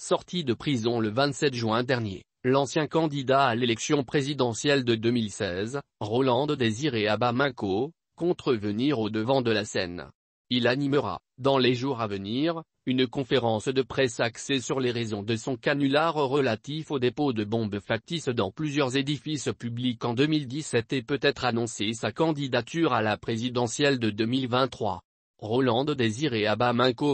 sorti de prison le 27 juin dernier, l'ancien candidat à l'élection présidentielle de 2016, Roland Désiré Abaminko, compte au devant de la scène. Il animera, dans les jours à venir, une conférence de presse axée sur les raisons de son canular relatif au dépôt de bombes factices dans plusieurs édifices publics en 2017 et peut-être annoncer sa candidature à la présidentielle de 2023. Roland Désiré et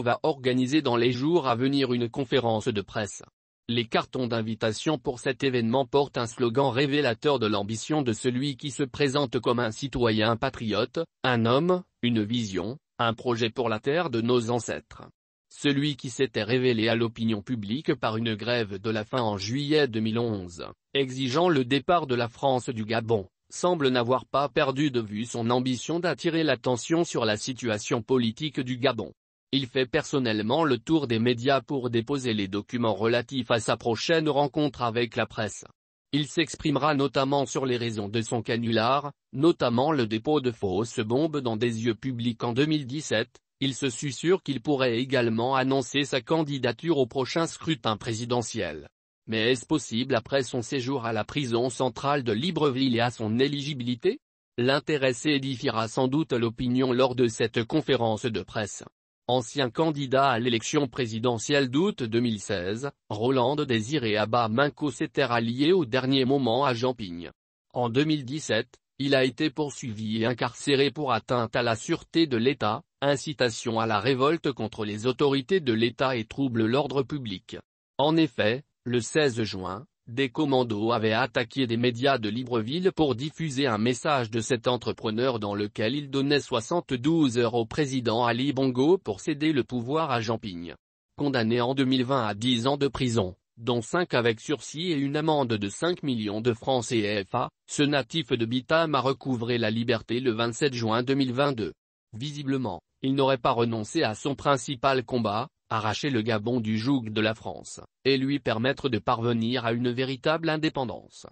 va organiser dans les jours à venir une conférence de presse. Les cartons d'invitation pour cet événement portent un slogan révélateur de l'ambition de celui qui se présente comme un citoyen patriote, un homme, une vision, un projet pour la terre de nos ancêtres. Celui qui s'était révélé à l'opinion publique par une grève de la faim en juillet 2011, exigeant le départ de la France du Gabon semble n'avoir pas perdu de vue son ambition d'attirer l'attention sur la situation politique du Gabon. Il fait personnellement le tour des médias pour déposer les documents relatifs à sa prochaine rencontre avec la presse. Il s'exprimera notamment sur les raisons de son canular, notamment le dépôt de fausses bombes dans des yeux publics en 2017, il se sûr qu'il pourrait également annoncer sa candidature au prochain scrutin présidentiel. Mais est-ce possible après son séjour à la prison centrale de Libreville et à son éligibilité L'intéressé édifiera sans doute l'opinion lors de cette conférence de presse. Ancien candidat à l'élection présidentielle d'août 2016, Roland Désiré Abba Minko s'était rallié au dernier moment à Jampigne. En 2017, il a été poursuivi et incarcéré pour atteinte à la sûreté de l'État, incitation à la révolte contre les autorités de l'État et trouble l'ordre public. En effet, le 16 juin, des commandos avaient attaqué des médias de Libreville pour diffuser un message de cet entrepreneur dans lequel il donnait 72 heures au président Ali Bongo pour céder le pouvoir à Jean Pigne. Condamné en 2020 à 10 ans de prison, dont 5 avec sursis et une amende de 5 millions de francs CFA, ce natif de Bitam a recouvré la liberté le 27 juin 2022. Visiblement, il n'aurait pas renoncé à son principal combat, arracher le Gabon du joug de la France, et lui permettre de parvenir à une véritable indépendance.